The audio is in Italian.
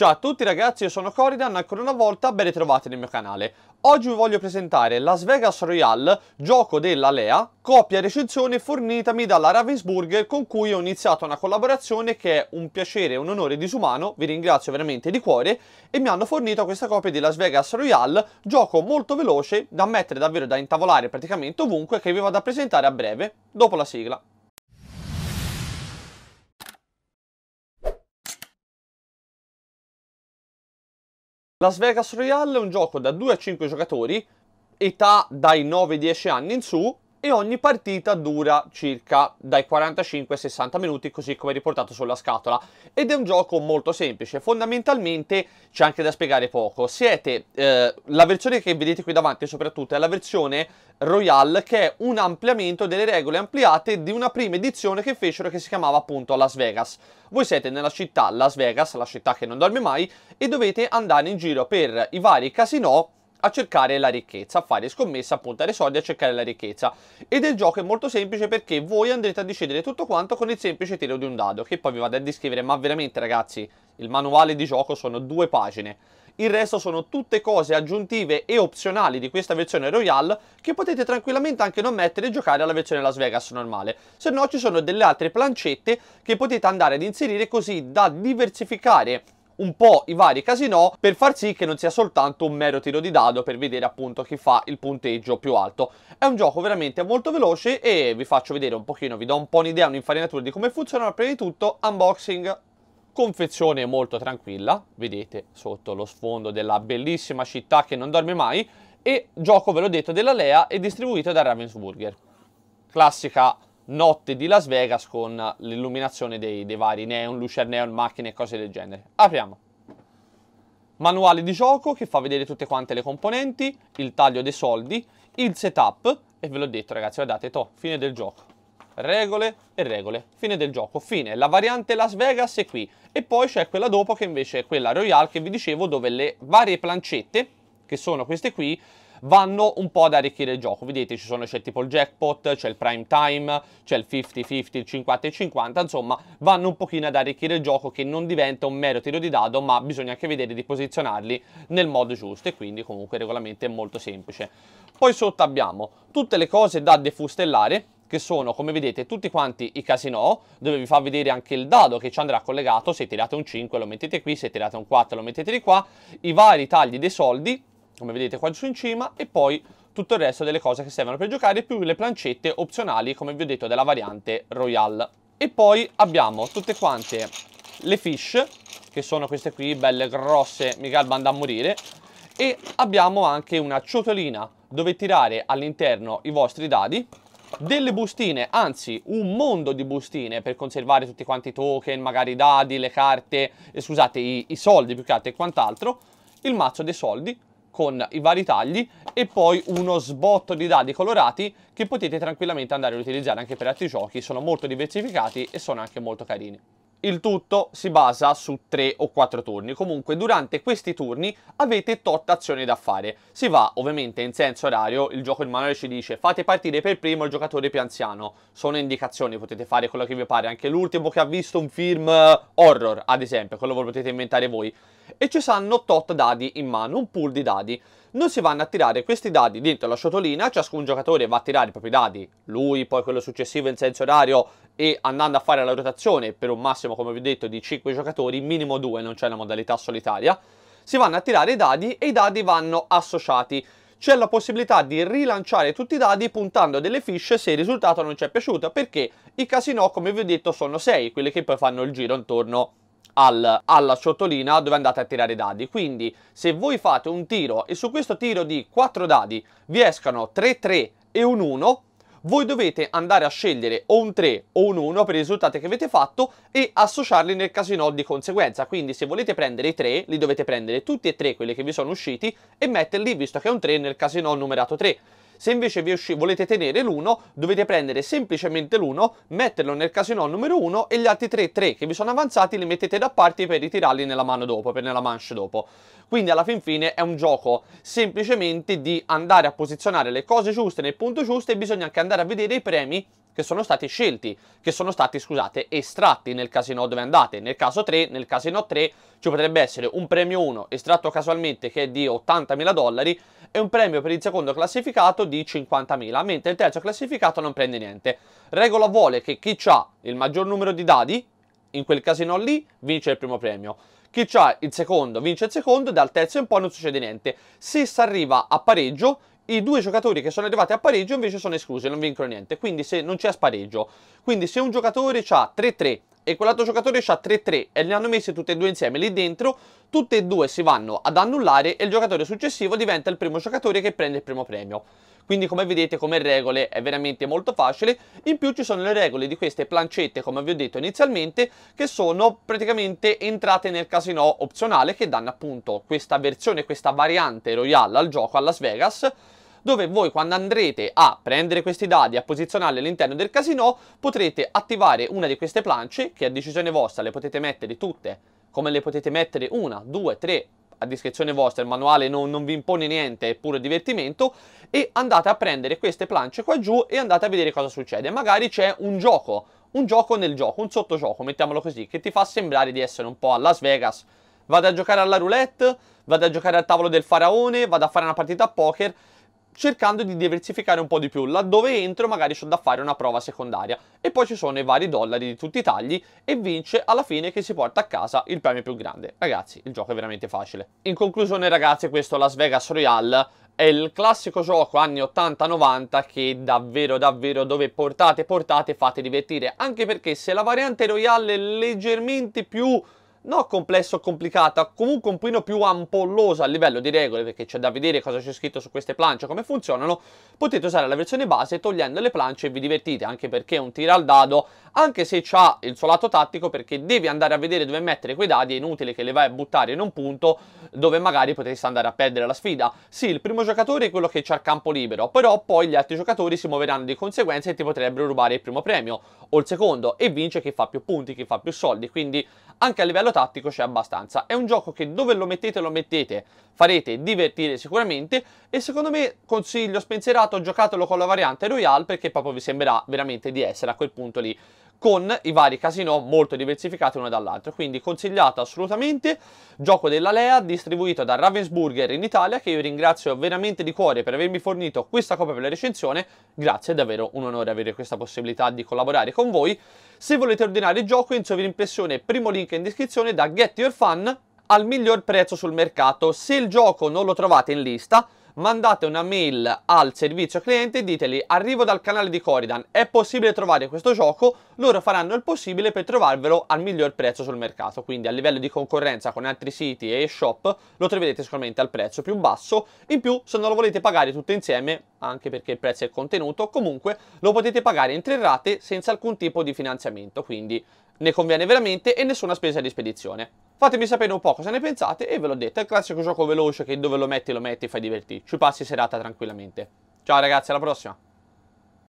Ciao a tutti ragazzi, io sono Coridan, ancora una volta ben ritrovati nel mio canale. Oggi vi voglio presentare Las Vegas Royale, gioco della Lea, copia recensione fornitami dalla Ravensburger con cui ho iniziato una collaborazione che è un piacere e un onore disumano, vi ringrazio veramente di cuore, e mi hanno fornito questa copia di Las Vegas Royale, gioco molto veloce, da mettere davvero da intavolare praticamente ovunque, che vi vado a presentare a breve, dopo la sigla. Las Vegas Royale è un gioco da 2 a 5 giocatori, età dai 9-10 anni in su, e ogni partita dura circa dai 45 ai 60 minuti così come riportato sulla scatola ed è un gioco molto semplice fondamentalmente c'è anche da spiegare poco siete eh, la versione che vedete qui davanti soprattutto è la versione Royale che è un ampliamento delle regole ampliate di una prima edizione che fecero che si chiamava appunto Las Vegas voi siete nella città Las Vegas la città che non dorme mai e dovete andare in giro per i vari casinò a cercare la ricchezza, a fare scommessa, a puntare soldi, a cercare la ricchezza. Ed il gioco è molto semplice perché voi andrete a decidere tutto quanto con il semplice tiro di un dado, che poi vi vado a descrivere, ma veramente ragazzi, il manuale di gioco sono due pagine. Il resto sono tutte cose aggiuntive e opzionali di questa versione Royale che potete tranquillamente anche non mettere e giocare alla versione Las Vegas normale. Se no ci sono delle altre plancette che potete andare ad inserire così da diversificare un po' i vari casino per far sì che non sia soltanto un mero tiro di dado per vedere appunto chi fa il punteggio più alto. È un gioco veramente molto veloce e vi faccio vedere un pochino, vi do un po' un'idea, un'infarinatura di come funziona, ma prima di tutto unboxing confezione molto tranquilla, vedete sotto lo sfondo della bellissima città che non dorme mai, e gioco, ve l'ho detto, della Lea e distribuito da Ravensburger. Classica notte di Las Vegas con l'illuminazione dei, dei vari neon, lucerneon, macchine e cose del genere. Apriamo. Manuale di gioco che fa vedere tutte quante le componenti, il taglio dei soldi, il setup e ve l'ho detto ragazzi, guardate, to, fine del gioco. Regole e regole, fine del gioco, fine. La variante Las Vegas è qui e poi c'è quella dopo che invece è quella Royale che vi dicevo dove le varie plancette, che sono queste qui, vanno un po' ad arricchire il gioco. Vedete, ci sono c'è tipo il jackpot, c'è il prime time, c'è il 50-50, il 50-50, insomma, vanno un pochino ad arricchire il gioco che non diventa un mero tiro di dado, ma bisogna anche vedere di posizionarli nel modo giusto e quindi comunque il regolamento è molto semplice. Poi sotto abbiamo tutte le cose da defustellare, che sono come vedete tutti quanti i casino dove vi fa vedere anche il dado che ci andrà collegato se tirate un 5 lo mettete qui se tirate un 4 lo mettete di qua i vari tagli dei soldi come vedete qua su in cima, e poi tutto il resto delle cose che servono per giocare, più le plancette opzionali, come vi ho detto, della variante Royal. E poi abbiamo tutte quante le fish, che sono queste qui, belle grosse, mi galban da morire, e abbiamo anche una ciotolina dove tirare all'interno i vostri dadi, delle bustine, anzi un mondo di bustine per conservare tutti quanti i token, magari i dadi, le carte, eh, scusate, i, i soldi più che altro e quant'altro, il mazzo dei soldi, con i vari tagli e poi uno sbotto di dadi colorati che potete tranquillamente andare a utilizzare anche per altri giochi, sono molto diversificati e sono anche molto carini. Il tutto si basa su 3 o 4 turni, comunque durante questi turni avete tot azioni da fare. Si va ovviamente in senso orario, il gioco in manuale ci dice fate partire per primo il giocatore più anziano. Sono indicazioni, potete fare quello che vi pare, anche l'ultimo che ha visto un film eh, horror ad esempio, quello lo potete inventare voi. E ci saranno tot dadi in mano, un pool di dadi. Non si vanno a tirare questi dadi dentro la ciotolina, ciascun giocatore va a tirare i propri dadi, lui, poi quello successivo in senso orario e andando a fare la rotazione per un massimo, come vi ho detto, di 5 giocatori, minimo 2, non c'è la modalità solitaria, si vanno a tirare i dadi e i dadi vanno associati. C'è la possibilità di rilanciare tutti i dadi puntando delle fiche se il risultato non ci è piaciuto, perché i casino, come vi ho detto, sono 6, quelli che poi fanno il giro intorno al, alla ciotolina dove andate a tirare i dadi. Quindi se voi fate un tiro e su questo tiro di 4 dadi vi escano 3, 3 e un 1, voi dovete andare a scegliere o un 3 o un 1 per i risultati che avete fatto e associarli nel casino di conseguenza. Quindi se volete prendere i 3, li dovete prendere tutti e tre quelli che vi sono usciti e metterli, visto che è un 3, nel casino numerato 3. Se invece vi usci- volete tenere l'1, dovete prendere semplicemente l'1, metterlo nel casino numero 1 e gli altri 3 3 che vi sono avanzati li mettete da parte per ritirarli nella mano dopo, per nella manche dopo. Quindi alla fin fine è un gioco semplicemente di andare a posizionare le cose giuste nel punto giusto e bisogna anche andare a vedere i premi che sono stati scelti, che sono stati, scusate, estratti nel casino dove andate. Nel caso 3, nel casino 3 ci potrebbe essere un premio 1 estratto casualmente che è di 80.000 dollari e un premio per il secondo classificato di 50.000, mentre il terzo classificato non prende niente. Regola vuole che chi ha il maggior numero di dadi, in quel casino lì, vince il primo premio. Chi ha il secondo vince il secondo, dal terzo in poi non succede niente. Se si arriva a pareggio i due giocatori che sono arrivati a pareggio invece sono esclusi, non vincono niente, quindi se non c'è spareggio. Quindi se un giocatore ha 3-3 e quell'altro giocatore ha 3-3 e li hanno messi tutti e due insieme lì dentro, tutte e due si vanno ad annullare e il giocatore successivo diventa il primo giocatore che prende il primo premio. Quindi come vedete come regole è veramente molto facile, in più ci sono le regole di queste plancette come vi ho detto inizialmente che sono praticamente entrate nel casino opzionale che danno appunto questa versione, questa variante royale al gioco a Las Vegas dove voi quando andrete a prendere questi dadi a posizionarli all'interno del casino potrete attivare una di queste planche che a decisione vostra le potete mettere tutte come le potete mettere una, due, tre a discrezione vostra, il manuale non, non, vi impone niente, è puro divertimento, e andate a prendere queste planche qua giù e andate a vedere cosa succede. Magari c'è un gioco, un gioco nel gioco, un sottogioco, mettiamolo così, che ti fa sembrare di essere un po' a Las Vegas. Vado a giocare alla roulette, vado a giocare al tavolo del faraone, vado a fare una partita a poker, cercando di diversificare un po' di più, laddove entro magari c'ho da fare una prova secondaria. E poi ci sono i vari dollari di tutti i tagli e vince alla fine che si porta a casa il premio più grande. Ragazzi, il gioco è veramente facile. In conclusione ragazzi, questo Las Vegas Royale è il classico gioco anni 80-90 che davvero davvero dove portate portate fate divertire, anche perché se la variante Royale è leggermente più no complessa o complicata, comunque un pochino più ampollosa a livello di regole, perché c'è da vedere cosa c'è scritto su queste plance, come funzionano, potete usare la versione base togliendo le plance e vi divertite, anche perché un tiro al dado anche se ha il suo lato tattico perché devi andare a vedere dove mettere quei dadi, è inutile che le vai a buttare in un punto dove magari potresti andare a perdere la sfida. Sì, il primo giocatore è quello che c'ha il campo libero, però poi gli altri giocatori si muoveranno di conseguenza e ti potrebbero rubare il primo premio o il secondo e vince chi fa più punti, chi fa più soldi, quindi anche a livello tattico c'è abbastanza. È un gioco che dove lo mettete lo mettete, farete divertire sicuramente e secondo me consiglio spensierato giocatelo con la variante Royale perché proprio vi sembrerà veramente di essere a quel punto lì con i vari casino molto diversificati uno dall'altro. Quindi consigliato assolutamente gioco della Lea distribuito da Ravensburger in Italia che io ringrazio veramente di cuore per avermi fornito questa copia per la recensione. Grazie, è davvero un onore avere questa possibilità di collaborare con voi. Se volete ordinare il gioco in sovrimpressione primo link in descrizione da Get Your Fun al miglior prezzo sul mercato. Se il gioco non lo trovate in lista mandate una mail al servizio cliente e diteli arrivo dal canale di Coridan, è possibile trovare questo gioco? Loro faranno il possibile per trovarvelo al miglior prezzo sul mercato, quindi a livello di concorrenza con altri siti e shop lo troverete sicuramente al prezzo più basso, in più se non lo volete pagare tutto insieme, anche perché il prezzo è contenuto, comunque lo potete pagare in tre rate senza alcun tipo di finanziamento, quindi ne conviene veramente e nessuna spesa di spedizione. Fatemi sapere un po' cosa ne pensate e ve l'ho detto, è il classico gioco veloce che dove lo metti lo metti e fai divertirci, passi serata tranquillamente. Ciao ragazzi, alla prossima!